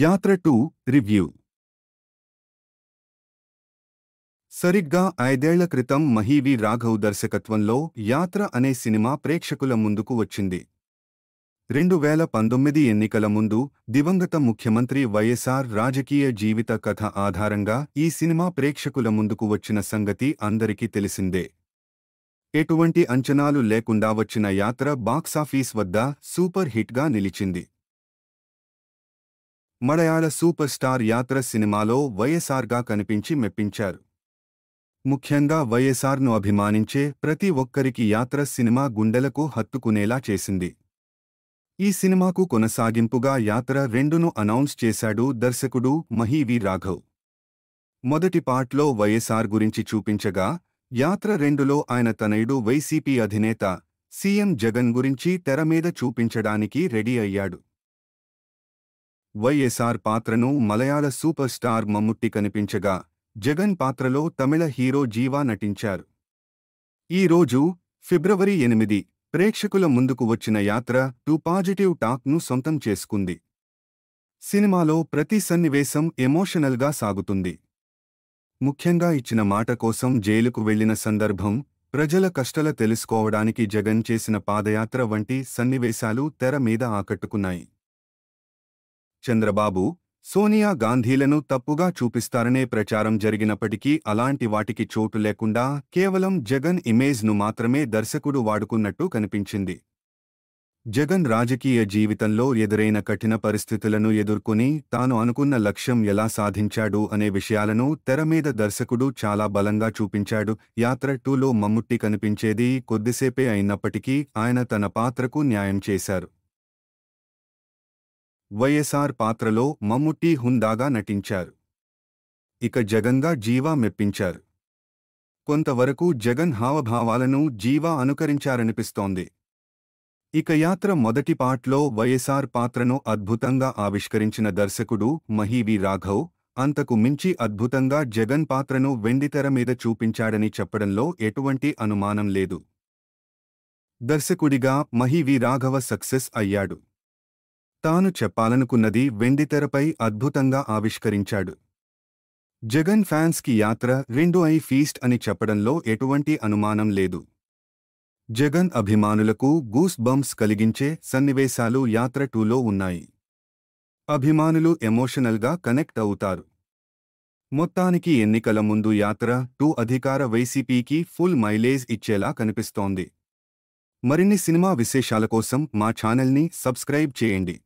యాత్ర two review సరిగ్గా ఐదేళ్ల క్రితం మహీవి రాఘవ్ దర్శకత్వంలో యాత్ర అనే సినిమా ప్రేక్షకుల ముందుకు వచ్చింది రెండు వేల పంతొమ్మిది ఎన్నికల ముందు దివంగత ముఖ్యమంత్రి వైఎస్ఆర్ రాజకీయ జీవిత కథ ఆధారంగా ఈ సినిమా ప్రేక్షకుల ముందుకు వచ్చిన సంగతి అందరికీ తెలిసిందే ఎటువంటి అంచనాలు లేకుండా వచ్చిన యాత్ర బాక్సాఫీస్ వద్ద సూపర్ హిట్గా నిలిచింది మలయాళ సూపర్ స్టార్ యాత్ర సినిమాలో వైఎస్ఆర్గా కనిపించి మెప్పించారు ముఖ్యంగా వైఎస్ఆర్ను అభిమానించే ప్రతి ఒక్కరికి యాత్ర సినిమా గుండెలకు హత్తుకునేలా చేసింది ఈ సినిమాకు కొనసాగింపుగా యాత్ర రెండును అనౌన్స్ చేశాడు దర్శకుడు మహీవి రాఘవ్ మొదటి పార్ట్లో వైఎస్ఆర్ గురించి చూపించగా యాత్ర రెండులో ఆయన తనయుడు వైసీపీ అధినేత సీఎం జగన్ గురించి తెరమీద చూపించడానికి రెడీ అయ్యాడు వైఎస్ఆర్ పాత్రను మలయాళ సూపర్ స్టార్ మమ్ముట్టి కనిపించగా జగన్ పాత్రలో తమిళ హీరో జీవా నటించారు ఈరోజు ఫిబ్రవరి ఎనిమిది ప్రేక్షకుల ముందుకు వచ్చిన యాత్ర టూ పాజిటివ్ టాక్ను సొంతం చేసుకుంది సినిమాలో ప్రతి సన్నివేశం ఎమోషనల్గా సాగుతుంది ముఖ్యంగా ఇచ్చిన మాట కోసం జైలుకు వెళ్లిన సందర్భం ప్రజల కష్టల తెలుసుకోవడానికి జగన్ చేసిన పాదయాత్ర వంటి సన్నివేశాలు తెర మీద ఆకట్టుకున్నాయి చంద్రబాబు సోనియా గాంధీలను తప్పుగా చూపిస్తారనే ప్రచారం జరిగినప్పటికీ అలాంటి వాటికి చోటు లేకుండా కేవలం జగన్ ఇమేజ్ను మాత్రమే దర్శకుడు వాడుకున్నట్టు కనిపించింది జగన్ రాజకీయ జీవితంలో ఎదురైన కఠిన పరిస్థితులను ఎదుర్కొని తాను అనుకున్న లక్ష్యం ఎలా సాధించాడు అనే విషయాలను తెరమీద దర్శకుడు చాలా బలంగా చూపించాడు యాత్ర టూలో మమ్ముట్టి కనిపించేది కొద్దిసేపే అయినప్పటికీ ఆయన తన పాత్రకు న్యాయం చేశారు వైఎస్ఆర్ పాత్రలో మమ్ముట్టి హుందాగా నటించారు ఇక జగంగా జీవా మెప్పించారు కొంతవరకు జగన్ హావభావాలను జీవా అనుకరించారనిపిస్తోంది ఇక యాత్ర మొదటి పాట్లో వైఎస్ఆర్ పాత్రను అద్భుతంగా ఆవిష్కరించిన దర్శకుడు మహీవి రాఘవ్ అంతకు మించి అద్భుతంగా జగన్ పాత్రను వెండితెర మీద చూపించాడని చెప్పడంలో ఎటువంటి అనుమానం లేదు దర్శకుడిగా మహీవి రాఘవ సక్సెస్ అయ్యాడు తాను చెప్పాలనుకున్నది వెండితెరపై అద్భుతంగా ఆవిష్కరించాడు జగన్ ఫ్యాన్స్కి యాత్ర రెండు ఐ ఫీస్ట్ అని చెప్పడంలో ఎటువంటి అనుమానం లేదు జగన్ అభిమానులకు గూస్ బంప్స్ కలిగించే సన్నివేశాలు యాత్ర టూలో ఉన్నాయి అభిమానులు ఎమోషనల్గా కనెక్ట్ అవుతారు మొత్తానికి ఎన్నికల ముందు యాత్ర టూ అధికార వైసీపీకి ఫుల్ మైలేజ్ ఇచ్చేలా కనిపిస్తోంది మరిన్ని సినిమా విశేషాల కోసం మా ఛానల్ని సబ్స్క్రైబ్ చేయండి